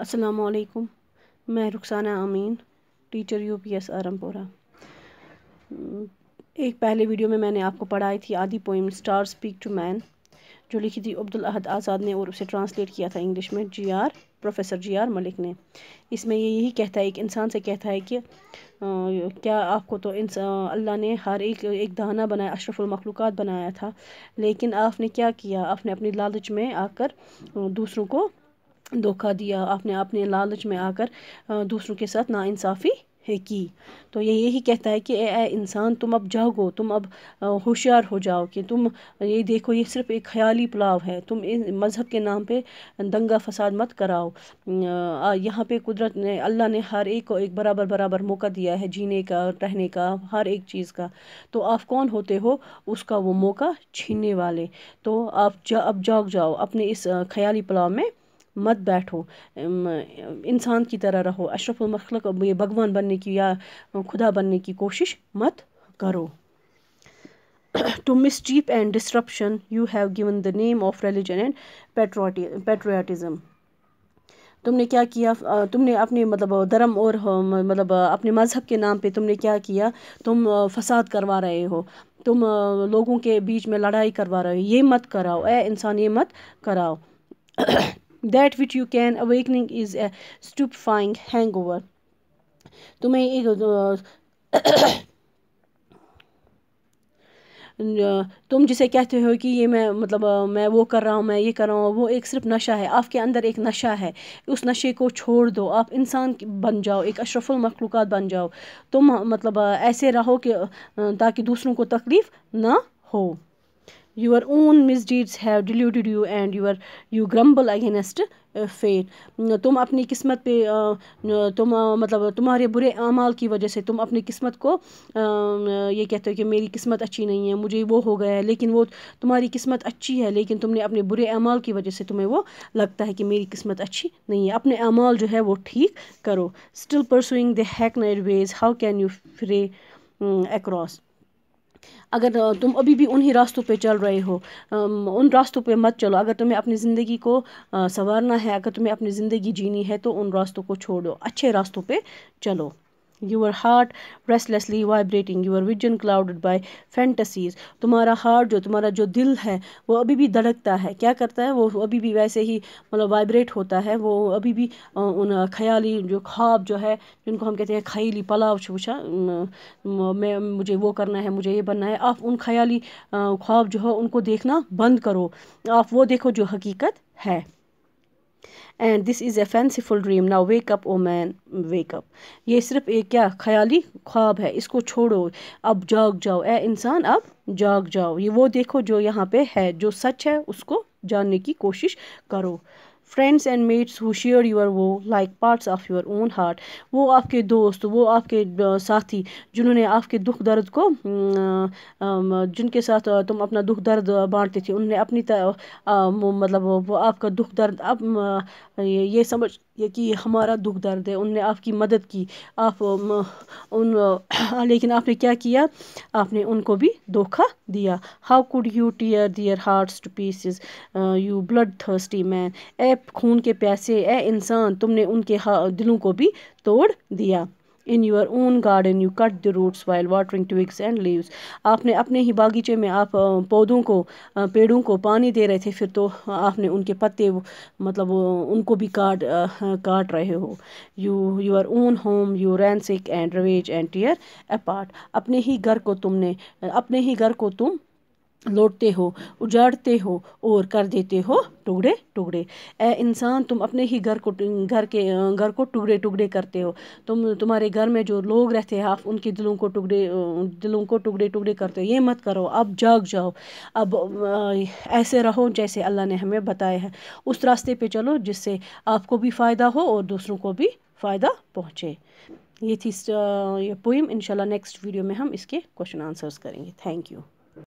السلام علیکم میں Rukhsana Amin teacher U P S Arampora ایک پہلے ویڈیو میں میں نے آپ کو پڑھائی تھی آدھی poem star speak to man جو لکھی تھی عبدالعہد آزاد نے اور اسے ٹرانسلیٹ کیا تھا انگلش میں G R professor G R Malik نے اس میں یہ یہی کہتا ہے ایک انسان سے کہتا ہے کہ کیا آپ کو تو اللہ نے ہر ایک ایک دہانہ بنایا اشرف المخلوقات بنایا تھا لیکن آپ نے کیا کیا آپ نے اپنی لالچ میں آ کر دوسروں کو دھوکہ دیا آپ نے اپنے لالچ میں آ کر دوسروں کے ساتھ ناانصافی کی تو یہ یہی کہتا ہے کہ اے اے انسان تم اب جاگو تم اب ہوشیار ہو جاؤ کہ تم یہ دیکھو یہ صرف ایک خیالی پلاؤ ہے تم اس مذہب کے نام پہ دنگا فساد مت کراؤ یہاں پہ قدرت نے اللہ نے ہر ایک کو ایک برابر برابر موقع دیا ہے جینے کا رہنے کا ہر ایک چیز کا تو آپ کون ہوتے ہو اس کا وہ موقع چھیننے والے تو آپ اب جاگ جاؤ اپنے اس خیالی پلاؤ میں مت بیٹھو انسان کی طرح رہو اشرف المخلق یہ بھگوان بننے کی یا خدا بننے کی کوشش مت کرو to mischief and disruption you have gone the name of religion and patriot patriotism تم نے کیا کیا تم نے اپنے مطلب درم اور مطلب اپنے مذہب کے نام پہ تم نے کیا کیا تم فساد کروا رہے ہو تم لوگوں کے بیچ میں لڑائی کروا رہے ہو یہ مت کراؤ اے انسان یہ مت کراؤ that which you can awakening is a stupefying hang over تمہیں ایک تم جسے کہتے ہو کہ یہ میں مطلب میں وہ کر رہا ہوں میں یہ کر رہا ہوں وہ ایک صرف نشہ ہے آپ کے اندر ایک نشہ ہے اس نشے کو چھوڑ دو آپ انسان بن جاؤ ایک اشرف المخلوقات بن جاؤ تم مطلب ایسے رہو کہ تاکہ دوسروں کو تکلیف نہ ہو your own misdeeds have deluded you and your you grumble against fate تم اپنی قسمت پہ تم مطلب تمہارے برے اعمال کی وجہ سے تم اپنی قسمت کو یہ کہتے ہو کہ میری قسمت اچھی نہیں ہے مجھے وہ ہو گیا ہے لیکن وہ تمہاری قسمت اچھی ہے لیکن تم نے اپنے برے اعمال کی وجہ سے تمہیں وہ لگتا ہے کہ میری قسمت اچھی نہیں ہے اپنے اعمال جو ہے وہ ٹھیک کرو still pursuing the hack night ways how can you fray across اگر تم ابھی بھی انہی راستوں پہ چل رہے ہو ان راستوں پہ مت چلو اگر تمہیں اپنی زندگی کو سنوارنا ہے اگر تمہیں اپنی زندگی جینی ہے تو ان راستوں کو چھوڑو اچھے راستوں پہ چلو your heart restlessly vibrating your vision clouded by fantasies تمہارا ہارٹ جو تمہارا جو دل ہے وہ ابھی بھی دھڑکتا ہے کیا کرتا ہے وہ ابھی بھی ویسے ہی مطلب وائبریٹ ہوتا ہے وہ ابھی بھی ان خیالی جو خواب جو ہے جن کو ہم کہتے ہیں خیالی پلاؤ چھوچا میں مجھے وہ کرنا ہے مجھے یہ بننا ہے آپ ان خیالی خواب جو ہے ان کو دیکھنا بند کرو آپ وہ دیکھو جو حقیقت ہے and this is a fanciful dream now wake up O man wake up یہ صرف ایک کیا خیالی خواب ہے اس کو چھوڑو اب جاگ جاؤ اے انسان اب جاگ جاؤ یہ وہ دیکھو جو یہاں پہ ہے جو سچ ہے اس کو جاننے کی کوشش کرو friends and mates who share your وہ like parts of your own heart وہ آپ کے دوست وہ آپ کے ساتھی جنہوں نے آپ کے دکھ درد کو جن کے ساتھ تم اپنا دکھ درد بانٹتے تھے انہوں نے اپنی مطلب وہ آپ کا دکھ درد اب یہ سمجھ کہ ہمارا دکھ درد ہے انہوں نے آپ کی مدد کی آپ ان لیکن آپ نے کیا کیا آپ نے ان کو بھی دھوکہ دیا how could you tear their hearts to pieces you bloodthirsty man اے خون کے پیسے اے انسان تم نے ان کے دلوں کو بھی توڑ دیا in your own garden you cut the roots while watering tucks and leaves آپ نے اپنے ہی باغیچے میں آپ پودوں کو پیڑوں کو پانی دے رہے تھے پھر تو آپ نے ان کے پتے مطلب ان کو بھی کاٹ کاٹ رہے ہو you your own home you ransack and ravage and tear apart اپنے ہی گھر کو تم نے اپنے ہی گھر کو تم لوٹتے ہو اجاڑتے ہو اور کر دیتے ہو ٹکڑے ٹکڑے اے انسان تم اپنے ہی گھر کو گھر کے گھر کو ٹکڑے ٹکڑے کرتے ہو تم تمہارے گھر میں جو لوگ رہتے ہیں آپ ان کے دلوں کو ٹکڑے دلوں کو ٹکڑے ٹکڑے کرتے ہو یہ مت کرو اب جاگ جاؤ اب ایسے رہو جیسے اللہ نے ہمیں بتایا ہے اس راستے پہ چلو جس سے آپ کو بھی فائدہ ہو اور دوسروں کو بھی فائدہ پہنچے یہ تھی یہ پوئم انشاءاللہ نیکسٹ ویڈیو میں ہم اس کے کوشچن آنسرز کریں گے تھینک یو